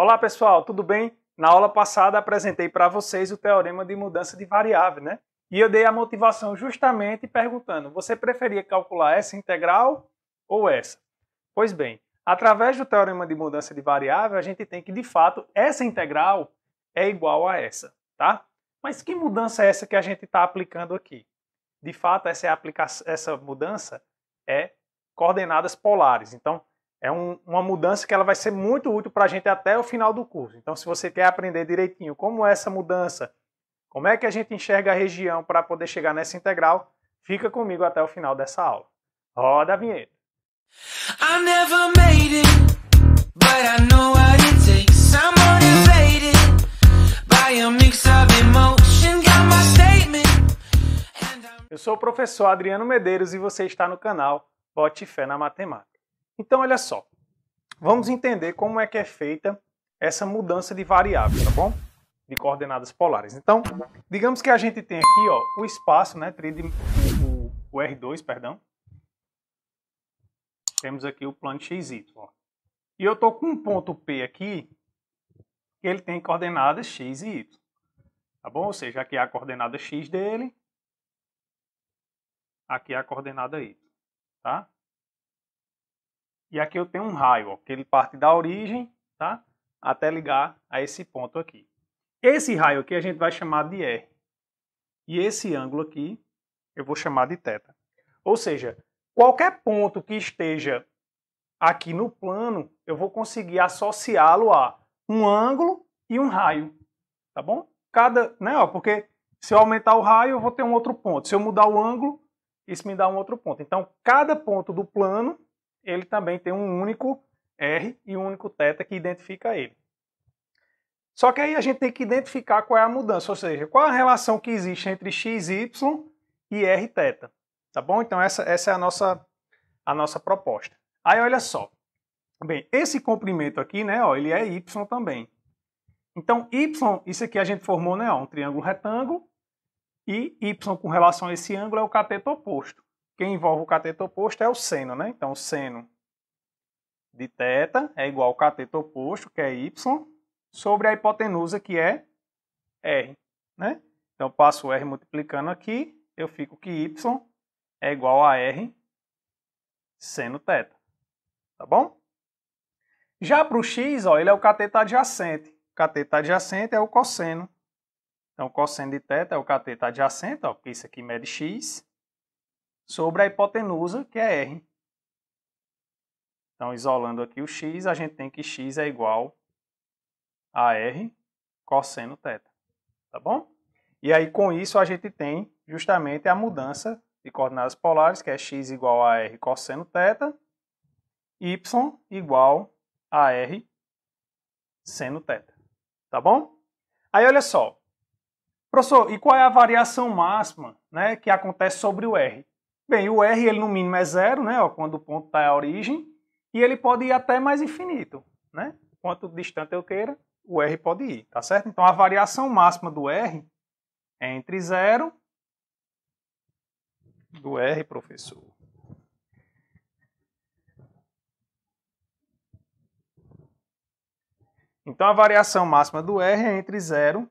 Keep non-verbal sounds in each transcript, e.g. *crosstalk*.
Olá pessoal, tudo bem? Na aula passada apresentei para vocês o teorema de mudança de variável, né? E eu dei a motivação justamente perguntando: você preferia calcular essa integral ou essa? Pois bem, através do teorema de mudança de variável, a gente tem que de fato essa integral é igual a essa, tá? Mas que mudança é essa que a gente está aplicando aqui? De fato, essa, é essa mudança é coordenadas polares. Então, é um, uma mudança que ela vai ser muito útil para a gente até o final do curso. Então, se você quer aprender direitinho como é essa mudança, como é que a gente enxerga a região para poder chegar nessa integral, fica comigo até o final dessa aula. Roda a vinheta. I never made it, but I know what it takes. I'm motivated by a mix of emotion. Got my statement. Eu sou o professor Adriano Medeiros e você está no canal Bote Fé na Matemática. Então, olha só. Vamos entender como é que é feita essa mudança de variável, tá bom? De coordenadas polares. Então, digamos que a gente tem aqui ó, o espaço, né, o, R2, perdão. Temos aqui o plano XY. Ó. E eu estou com um ponto P aqui, que ele tem coordenadas X e Y. Tá bom? Ou seja, aqui é a coordenada X dele, aqui é a coordenada Y. Tá? E aqui eu tenho um raio, ó, que ele parte da origem, tá? Até ligar a esse ponto aqui. Esse raio aqui a gente vai chamar de R. E esse ângulo aqui eu vou chamar de θ. Ou seja, qualquer ponto que esteja aqui no plano, eu vou conseguir associá-lo a um ângulo e um raio, tá bom? Cada, né, ó, porque se eu aumentar o raio, eu vou ter um outro ponto. Se eu mudar o ângulo, isso me dá um outro ponto. Então, cada ponto do plano ele também tem um único R e um único θ que identifica ele. Só que aí a gente tem que identificar qual é a mudança, ou seja, qual a relação que existe entre y e rθ, tá bom? Então essa, essa é a nossa, a nossa proposta. Aí olha só, bem, esse comprimento aqui, né, ó, ele é y também. Então y, isso aqui a gente formou, né, ó, um triângulo retângulo, e y com relação a esse ângulo é o cateto oposto. Quem envolve o cateto oposto é o seno, né? Então, o seno de θ é igual ao cateto oposto, que é y, sobre a hipotenusa, que é r, né? Então, eu passo o r multiplicando aqui, eu fico que y é igual a r seno θ, tá bom? Já para o x, ó, ele é o cateto adjacente. O cateto adjacente é o cosseno. Então, o cosseno de θ é o cateto adjacente, ó, porque isso aqui mede x sobre a hipotenusa, que é R. Então, isolando aqui o x, a gente tem que x é igual a R cosseno teta, tá bom? E aí, com isso, a gente tem justamente a mudança de coordenadas polares, que é x igual a R cosseno teta, y igual a R seno teta, tá bom? Aí, olha só. Professor, e qual é a variação máxima né, que acontece sobre o R? Bem, o R ele no mínimo é zero, né? Ó, quando o ponto está à origem, e ele pode ir até mais infinito, né? Quanto distante eu queira, o R pode ir, tá certo? Então a variação máxima do R é entre zero do R, professor. Então a variação máxima do R é entre zero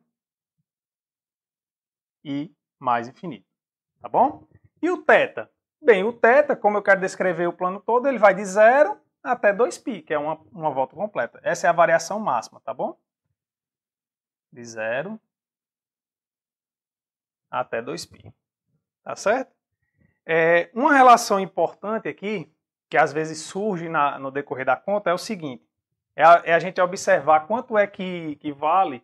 e mais infinito, tá bom? E o θ? Bem, o θ, como eu quero descrever o plano todo, ele vai de zero até 2π, que é uma, uma volta completa. Essa é a variação máxima, tá bom? De zero até 2π. Tá certo? É, uma relação importante aqui, que às vezes surge na, no decorrer da conta, é o seguinte. É a, é a, gente observar quanto é que, que vale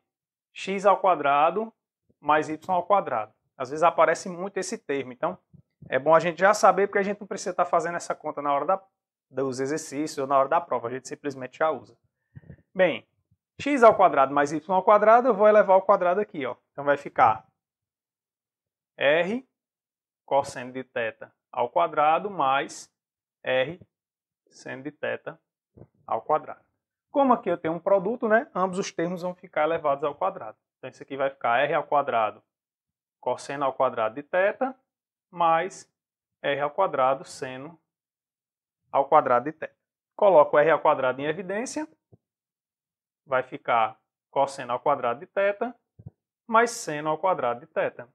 x ao quadrado mais y ao quadrado. Às vezes aparece muito esse termo. Então, é bom a gente já saber, porque a gente não precisa estar tá fazendo essa conta na hora da, dos exercícios ou na hora da prova, a gente simplesmente já usa. Bem, x ao quadrado mais y ao quadrado, eu vou elevar ao quadrado aqui, ó. Então vai ficar r cosseno de θ ao quadrado mais r seno de θ ao quadrado. Como aqui eu tenho um produto, né, ambos os termos vão ficar elevados ao quadrado. Então isso aqui vai ficar r ao quadrado cosseno ao quadrado de θ mais r ao quadrado seno ao quadrado de teta. Coloco r ao quadrado em evidência, vai ficar cosseno ao quadrado de teta mais seno ao quadrado de teta.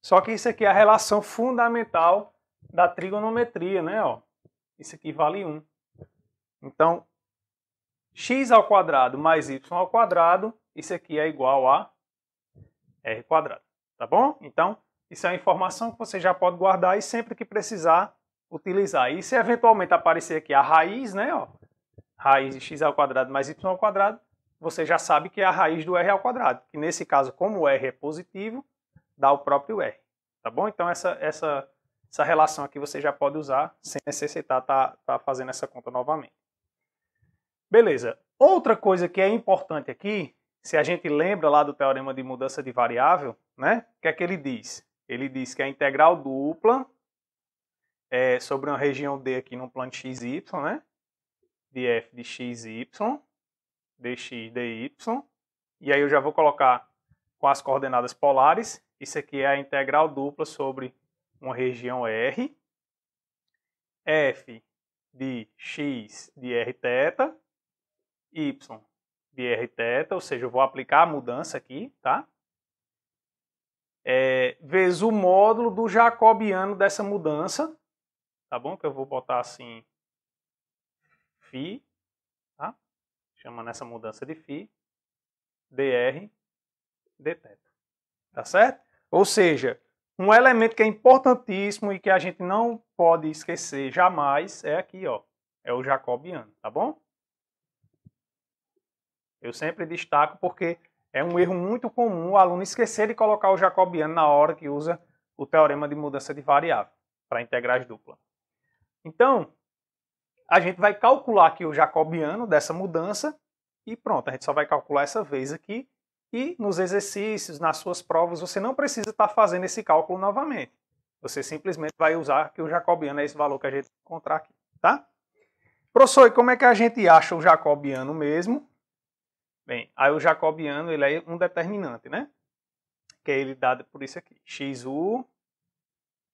Só que isso aqui é a relação fundamental da trigonometria, né? Ó, isso aqui vale 1. Então, x ao quadrado mais y ao quadrado, isso aqui é igual a r quadrado, tá bom? Então, isso é uma informação que você já pode guardar e sempre que precisar utilizar. E se eventualmente aparecer aqui a raiz, né, ó, raiz de x ao quadrado mais y ao quadrado, você já sabe que é a raiz do r ao quadrado, que nesse caso, como o r é positivo, dá o próprio r, tá bom? Então essa, essa, essa relação aqui você já pode usar sem necessitar estar tá, tá fazendo essa conta novamente. Beleza. Outra coisa que é importante aqui, se a gente lembra lá do teorema de mudança de variável, né? O que é que ele diz? ele diz que é a integral dupla é sobre uma região D aqui no plano XY, né? De f de XY, dx, dy. E aí eu já vou colocar com as coordenadas polares. Isso aqui é a integral dupla sobre uma região R. f de x de r θ, y de r θ, ou seja, eu vou aplicar a mudança aqui, tá? é, vezes o módulo do jacobiano dessa mudança, tá bom? Que eu vou botar assim, φ, tá? Chamando essa mudança de φ, dr, dθ, tá certo? Ou seja, um elemento que é importantíssimo e que a gente não pode esquecer jamais é aqui, ó, é o jacobiano, tá bom? Eu sempre destaco porque é um erro muito comum o aluno esquecer de colocar o jacobiano na hora que usa o teorema de mudança de variável para integrais dupla. Então, a gente vai calcular aqui o jacobiano dessa mudança e pronto, a gente só vai calcular essa vez aqui e nos exercícios, nas suas provas, você não precisa estar tá fazendo esse cálculo novamente. Você simplesmente vai usar que o jacobiano é esse valor que a gente encontrar aqui, tá? Professor, e como é que a gente acha o jacobiano mesmo? Bem, aí o jacobiano ele é um determinante, né? Que é ele dado por isso aqui. XU,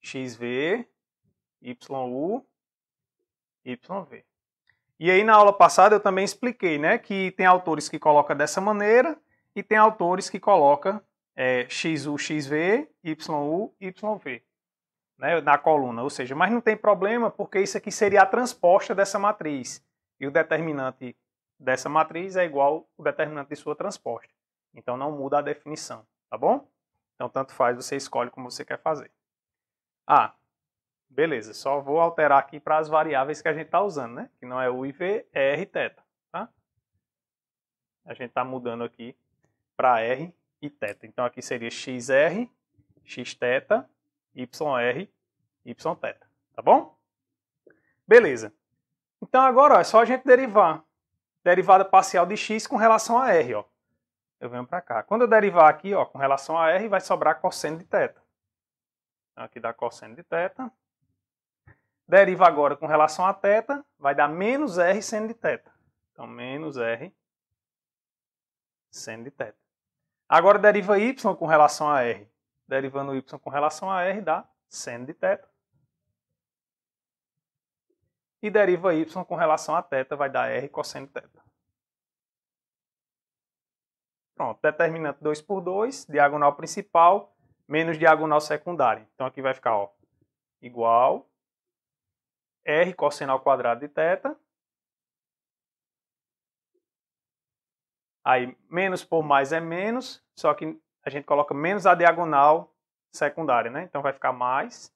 XV, YU, YV. E aí na aula passada eu também expliquei, né? Que tem autores que colocam dessa maneira e tem autores que colocam é, XU, XV, YU, YV. Né, na coluna, ou seja, mas não tem problema porque isso aqui seria a transposta dessa matriz e o determinante dessa matriz é igual o determinante de sua transposta. Então não muda a definição, tá bom? Então tanto faz, você escolhe como você quer fazer. Ah, beleza, só vou alterar aqui para as variáveis que a gente está usando, né? Que não é U e V, é R teta, tá? A gente está mudando aqui para R e teta. Então aqui seria XR, Xθ, YR, teta, tá bom? Beleza. Então agora ó, é só a gente derivar derivada parcial de x com relação a r. Ó. Eu venho para cá. Quando eu derivar aqui ó, com relação a r, vai sobrar cosseno de θ. Então, aqui dá cosseno de θ. Deriva agora com relação a θ, vai dar menos r seno de θ. Então, menos r seno de θ. Agora deriva y com relação a r. Derivando y com relação a r, dá seno de θ. E deriva y com relação a θ vai dar r cosseno θ. Pronto, determinante 2 por 2, diagonal principal, menos diagonal secundária. Então aqui vai ficar ó, igual r cosseno ao quadrado de θ. Aí menos por mais é menos, só que a gente coloca menos a diagonal secundária, né? Então vai ficar mais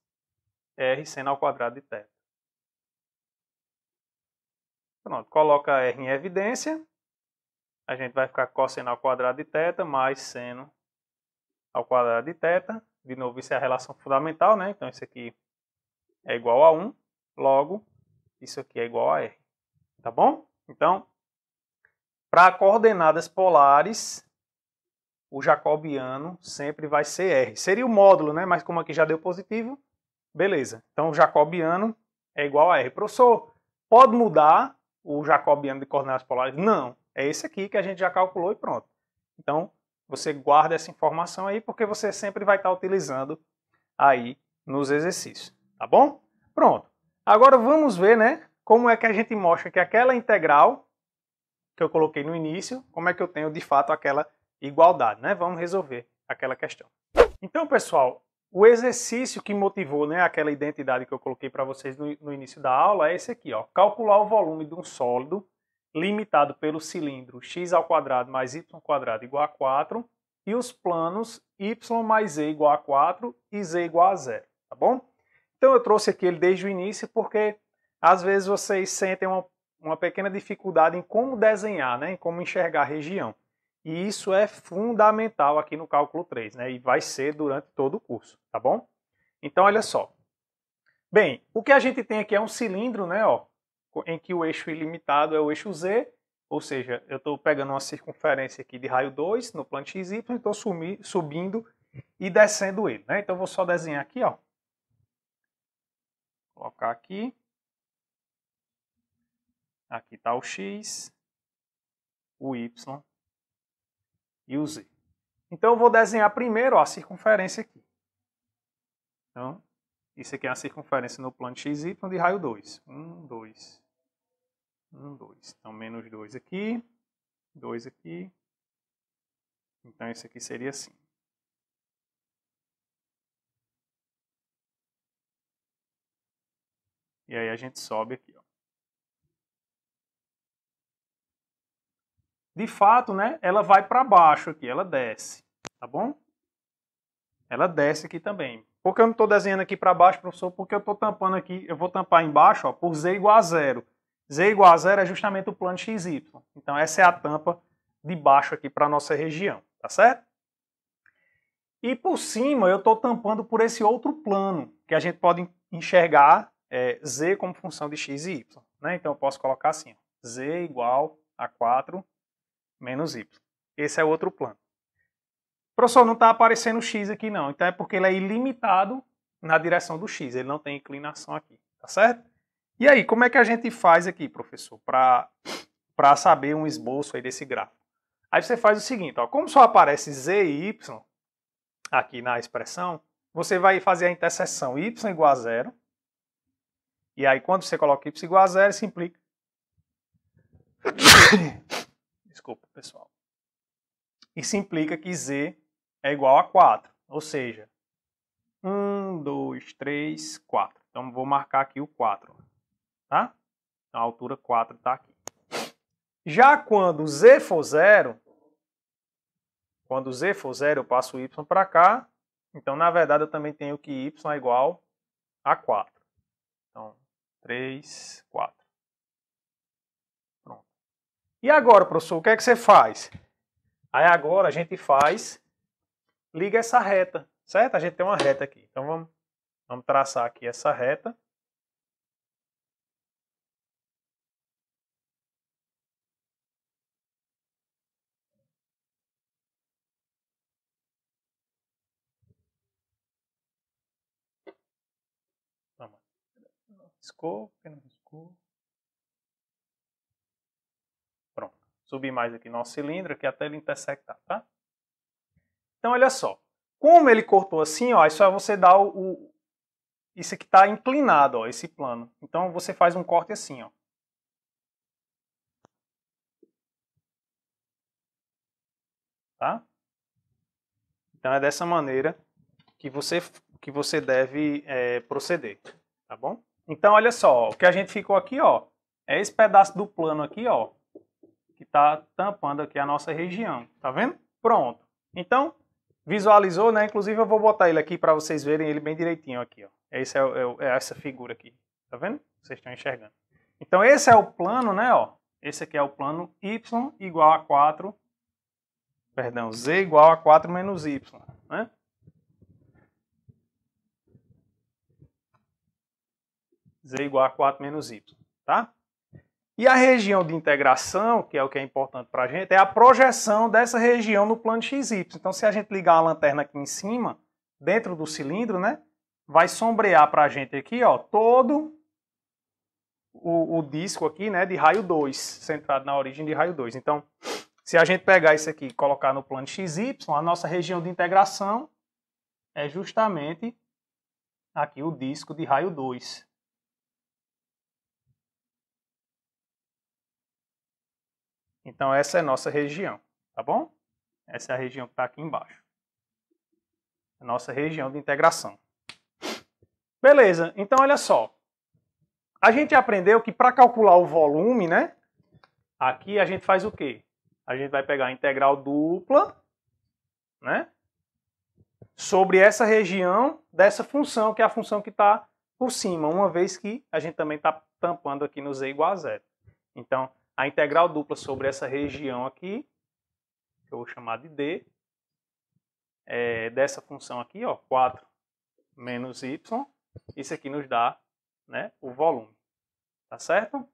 r seno ao quadrado de θ. Pronto, coloca R em evidência. A gente vai ficar cosseno ao quadrado de teta mais seno ao quadrado de teta. De novo, isso é a relação fundamental, né? Então, isso aqui é igual a 1. Logo, isso aqui é igual a R. Tá bom? Então, para coordenadas polares, o jacobiano sempre vai ser R. Seria o módulo, né? Mas como aqui já deu positivo, beleza. Então, o jacobiano é igual a R. Professor, pode mudar o jacobiano de coordenadas polares? Não, é esse aqui que a gente já calculou e pronto. Então, você guarda essa informação aí porque você sempre vai estar utilizando aí nos exercícios, tá bom? Pronto. Agora vamos ver, né, como é que a gente mostra que aquela integral que eu coloquei no início, como é que eu tenho de fato aquela igualdade, né? Vamos resolver aquela questão. Então, pessoal, o exercício que motivou né, aquela identidade que eu coloquei para vocês no, no, início da aula é esse aqui, ó. calcular o volume de um sólido limitado pelo cilindro x ao quadrado mais y ao quadrado igual a 4 e os planos y mais z igual a 4 e z igual a zero, tá bom? Então eu trouxe aqui ele desde o início porque às vezes vocês sentem uma, uma pequena dificuldade em como desenhar, né, em como enxergar a região. E isso é fundamental aqui no cálculo 3, né? E vai ser durante todo o curso, tá bom? Então, olha só. Bem, o que a gente tem aqui é um cilindro, né, ó, em que o eixo ilimitado é o eixo Z, ou seja, eu estou pegando uma circunferência aqui de raio 2 no plano XY e estou subindo e descendo ele, né? Então, eu vou só desenhar aqui, ó. colocar aqui. Aqui está o X, o Y e o Z. Então, eu vou desenhar primeiro a circunferência aqui. Então, isso aqui é a circunferência no plano XY de raio 2. 1, 2, 1, 2. Então, menos 2 aqui, 2 aqui. Então, isso aqui seria assim. E aí a gente sobe aqui. de fato, né, ela vai para baixo aqui, ela desce, tá bom? Ela desce aqui também. Por que eu não estou desenhando aqui para baixo, professor? Porque eu estou tampando aqui, eu vou tampar embaixo ó, por z igual a zero. z igual a zero é justamente o plano xy. Então essa é a tampa de baixo aqui para a nossa região, tá certo? E por cima eu estou tampando por esse outro plano, que a gente pode enxergar é, z como função de x e y. Né? Então eu posso colocar assim, ó, z igual a 4 menos y. Esse é o outro plano. Professor, não está aparecendo x aqui não, então é porque ele é ilimitado na direção do x, ele não tem inclinação aqui, tá certo? E aí, como é que a gente faz aqui, professor, para saber um esboço aí desse gráfico? Aí você faz o seguinte, ó, como só aparece z e y aqui na expressão, você vai fazer a interseção y igual a zero, e aí quando você coloca y igual a zero, isso implica *coughs* Desculpa, pessoal. Isso implica que Z é igual a 4, ou seja, 1, 2, 3, 4. Então vou marcar aqui o 4, tá? Então a altura 4 está aqui. Já quando Z for zero, quando Z for zero eu passo Y para cá, então na verdade eu também tenho que Y é igual a 4. Então, 3, 4. E agora, professor, o que é que você faz? Aí agora a gente faz, liga essa reta, certo? A gente tem uma reta aqui. Então vamos, vamos traçar aqui essa reta. Riscou, não riscou. subir mais aqui nosso cilindro, aqui até ele intersectar, tá? Então, olha só. Como ele cortou assim, ó, isso é você dar o... o isso aqui está inclinado, ó, esse plano. Então, você faz um corte assim, ó. Tá? Então, é dessa maneira que você, que você deve é, proceder, tá bom? Então, olha só, o que a gente ficou aqui, ó, é esse pedaço do plano aqui, ó, que está tampando aqui a nossa região. Tá vendo? Pronto. Então, visualizou, né? Inclusive eu vou botar ele aqui para vocês verem ele bem direitinho aqui. Ó. Esse é, é, é, essa figura aqui. Tá vendo? Vocês estão enxergando. Então esse é o plano, né? Ó. Esse aqui é o plano y igual a 4. Perdão, z igual a 4 menos y. Né? z igual a 4 menos y. Tá? E a região de integração, que é o que é importante para a gente, é a projeção dessa região no plano XY. Então, se a gente ligar a lanterna aqui em cima, dentro do cilindro, né, vai sombrear para a gente aqui ó, todo o, o, disco aqui né, de raio 2, centrado na origem de raio 2. Então, se a gente pegar isso aqui e colocar no plano XY, a nossa região de integração é justamente aqui o disco de raio 2. Então essa é nossa região, tá bom? Essa é a região que está aqui embaixo. A nossa região de integração. Beleza, então olha só. A gente aprendeu que para calcular o volume, né? Aqui a gente faz o quê? A gente vai pegar a integral dupla, né? Sobre essa região dessa função, que é a função que está por cima, uma vez que a gente também está tampando aqui no z igual a zero. Então, a integral dupla sobre essa região aqui, que eu vou chamar de D, é, dessa função aqui, ó, 4 menos y, isso aqui nos dá né, o volume. Tá certo?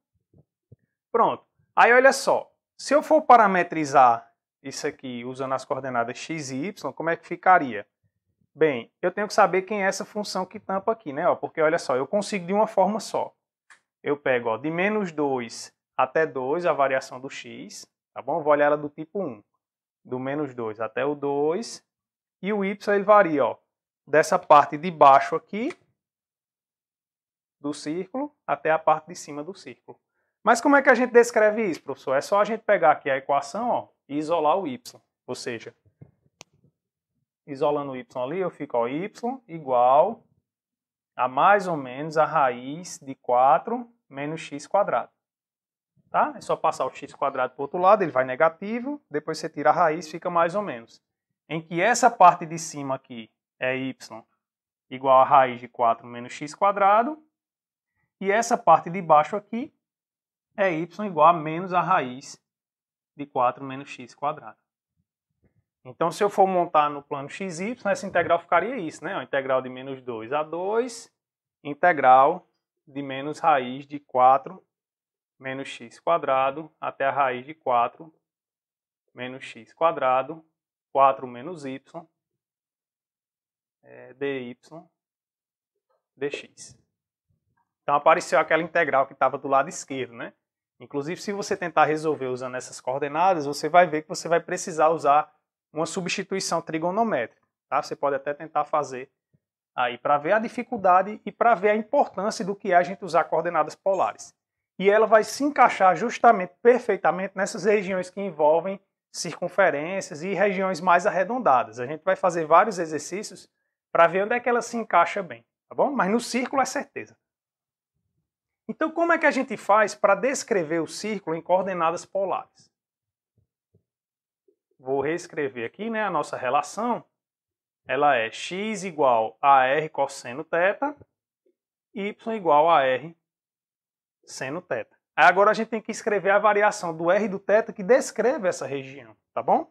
Pronto. Aí olha só, se eu for parametrizar isso aqui usando as coordenadas x e y, como é que ficaria? Bem, eu tenho que saber quem é essa função que tampa aqui, né? Ó, porque olha só, eu consigo de uma forma só. Eu pego ó, de menos 2 até 2, a variação do x, tá bom? vou olhar ela do tipo 1, do menos 2 até o 2, e o y ele varia, ó, dessa parte de baixo aqui do círculo até a parte de cima do círculo. Mas como é que a gente descreve isso, professor? É só a gente pegar aqui a equação ó, e isolar o y. Ou seja, isolando o y ali, eu fico ó, y igual a mais ou menos a raiz de 4 menos x quadrado. Tá? É só passar o x quadrado para o outro lado, ele vai negativo, depois você tira a raiz, fica mais ou menos. Em que essa parte de cima aqui é y igual a raiz de 4 menos x quadrado, e essa parte de baixo aqui é y igual a menos a raiz de 4 menos x quadrado. Então, se eu for montar no plano xy, essa integral ficaria isso, né? A integral de menos 2 a 2, integral de menos raiz de 4 menos x quadrado até a raiz de 4 menos x quadrado, 4 menos y, é, dy dx. Então apareceu aquela integral que estava do lado esquerdo, né? Inclusive, se você tentar resolver usando essas coordenadas, você vai ver que você vai precisar usar uma substituição trigonométrica. Tá? Você pode até tentar fazer aí para ver a dificuldade e para ver a importância do que é a gente usar coordenadas polares e ela vai se encaixar justamente perfeitamente nessas regiões que envolvem circunferências e regiões mais arredondadas. A gente vai fazer vários exercícios para ver onde é que ela se encaixa bem, tá bom? Mas no círculo é certeza. Então, como é que a gente faz para descrever o círculo em coordenadas polares? Vou reescrever aqui né, a nossa relação. Ela é x igual a r cosseno θ, y igual a r seno θ. Agora a gente tem que escrever a variação do R do teta que descreve essa região, tá bom?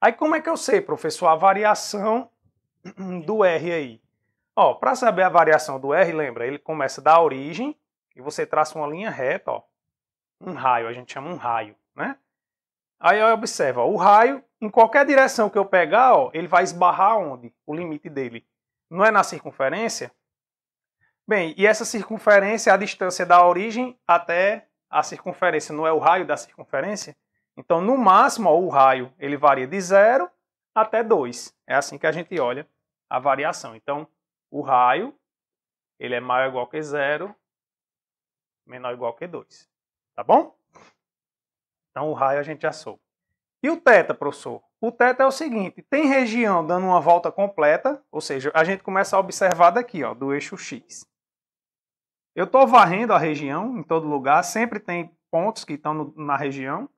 Aí como é que eu sei, professor, a variação *clears throat* do R aí? Ó, para saber a variação do R, lembra, ele começa da origem e você traça uma linha reta, ó, um raio, a gente chama um raio, né? Aí observa, o raio, em qualquer direção que eu pegar, ó, ele vai esbarrar onde? O limite dele. Não é na circunferência? Bem, e essa circunferência é a distância da origem até a circunferência, não é o raio da circunferência? Então, no máximo, ó, o raio ele varia de 0 até 2. É assim que a gente olha a variação. Então, o raio ele é maior ou igual que 0, menor ou igual que 2. Tá bom? Então, o raio a gente já soube. E o teta, professor? O teta é o seguinte, tem região dando uma volta completa, ou seja, a gente começa a observar daqui, ó, do eixo X. Eu estou varrendo a região em todo lugar, sempre tem pontos que estão na região,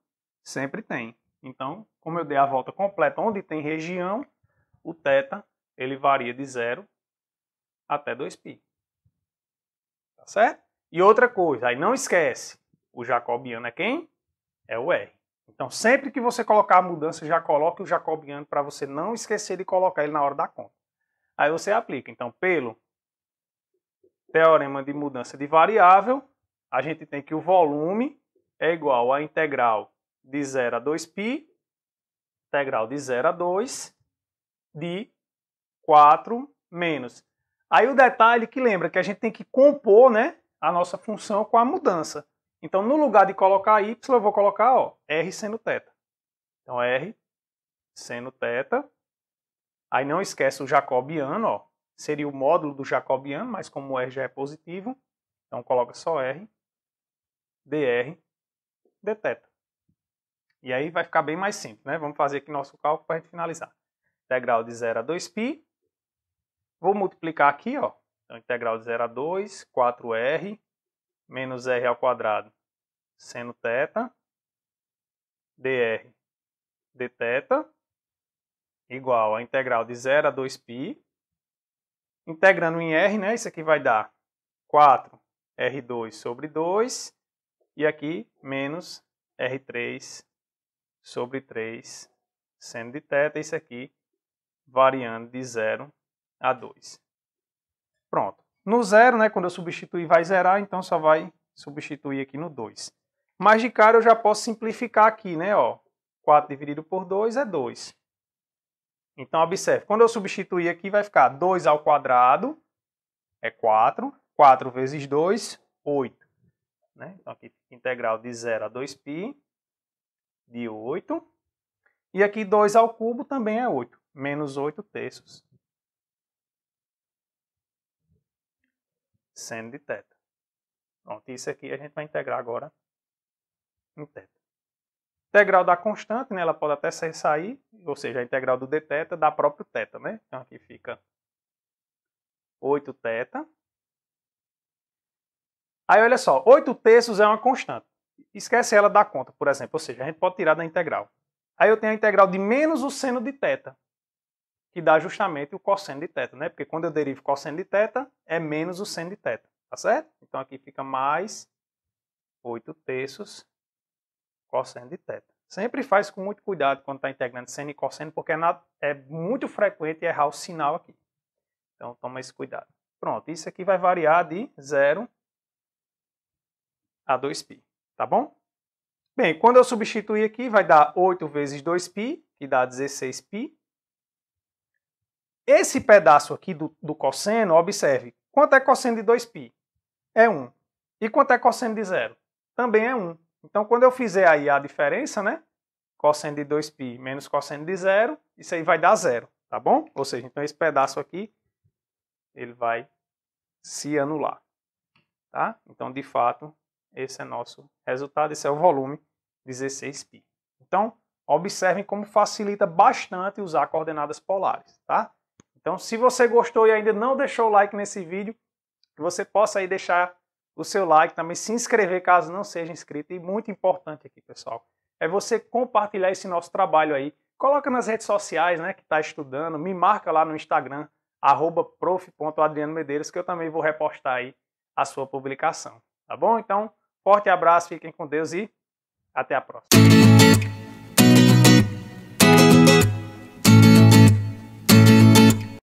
sempre tem. Então, como eu dei a volta completa, onde tem região, o θ ele varia de zero até 2π. Tá certo? E outra coisa, aí não esquece, o jacobiano é quem? É o R. Então, sempre que você colocar a mudança, já coloque o jacobiano para você não esquecer de colocar ele na hora da conta. Aí você aplica. Então, pelo teorema de mudança de variável, a gente tem que o volume é igual à integral de 0 a 2π, integral de 0 a 2, de 4 menos. Aí o detalhe que lembra que a gente tem que compor né, a nossa função com a mudança. Então, no lugar de colocar y, eu vou colocar ó, r seno θ. Então, r seno θ. Aí não esquece o jacobiano, ó, seria o módulo do jacobiano, mas como o R já é positivo, então coloca só R, dr, dθ. E aí vai ficar bem mais simples, né? Vamos fazer aqui nosso cálculo para a gente finalizar. Integral de 0 a 2π. Vou multiplicar aqui, ó. Então, integral de 0 a 2, 4r, menos r ao quadrado, seno θ, dr, dθ, igual a integral de 0 a 2π, Integrando em R, né? Isso aqui vai dar 4 R2 sobre 2. E aqui, menos R3 sobre 3, sendo de teta. Isso aqui variando de 0 a 2. Pronto. No zero, né, quando eu substituir vai zerar, então só vai substituir aqui no 2. Mas de cara eu já posso simplificar aqui, né, ó. 4 dividido por 2 é 2. Então, observe, quando eu substituir aqui, vai ficar 2 ao quadrado, é 4. 4 vezes 2, 8. Né? Então, aqui fica integral de 0 a 2π, de 8. E aqui 2 ao cubo também é 8, menos 8 terços. Seno de teta. Pronto, isso aqui a gente vai integrar agora em teta. Integral da constante, né, ela pode até ser sair, ou seja, a integral do dθ dá próprio θ, né? Então aqui fica 8θ. Aí olha só, 8 terços é uma constante. Esquece ela da conta, por exemplo, ou seja, a gente pode tirar da integral. Aí eu tenho a integral de menos o seno de θ, que dá justamente o cosseno de θ, né? Porque quando eu derivo cosseno de θ, é menos o seno de θ, tá certo? Então aqui fica mais 8 terços cosseno de teta. Sempre faz com muito cuidado quando está integrando seno e cosseno, porque é, na, é muito frequente errar o sinal aqui. Então toma esse cuidado. Pronto, isso aqui vai variar de 0 a 2π, tá bom? Bem, quando eu substituir aqui, vai dar 8 vezes 2π, que dá 16π. Esse pedaço aqui do, do cosseno, observe, quanto é cosseno de 2π? É 1. E quanto é cosseno de 0? Também é 1. Então, quando eu fizer aí a diferença, né? Cosseno de 2π menos cosseno de zero, isso aí vai dar zero, tá bom? Ou seja, então esse pedaço aqui, ele vai se anular, tá? Então, de fato, esse é nosso resultado, esse é o volume 16π. Então, observem como facilita bastante usar coordenadas polares, tá? Então, se você gostou e ainda não deixou o like nesse vídeo, que você possa aí deixar o seu like, também se inscrever caso não seja inscrito. E muito importante aqui, pessoal, é você compartilhar esse nosso trabalho aí. Coloca nas redes sociais, né, que está estudando, me marca lá no Instagram, arroba prof.adrianomedeiros, que eu também vou repostar aí a sua publicação. Tá bom? Então, forte abraço, fiquem com Deus e até a próxima.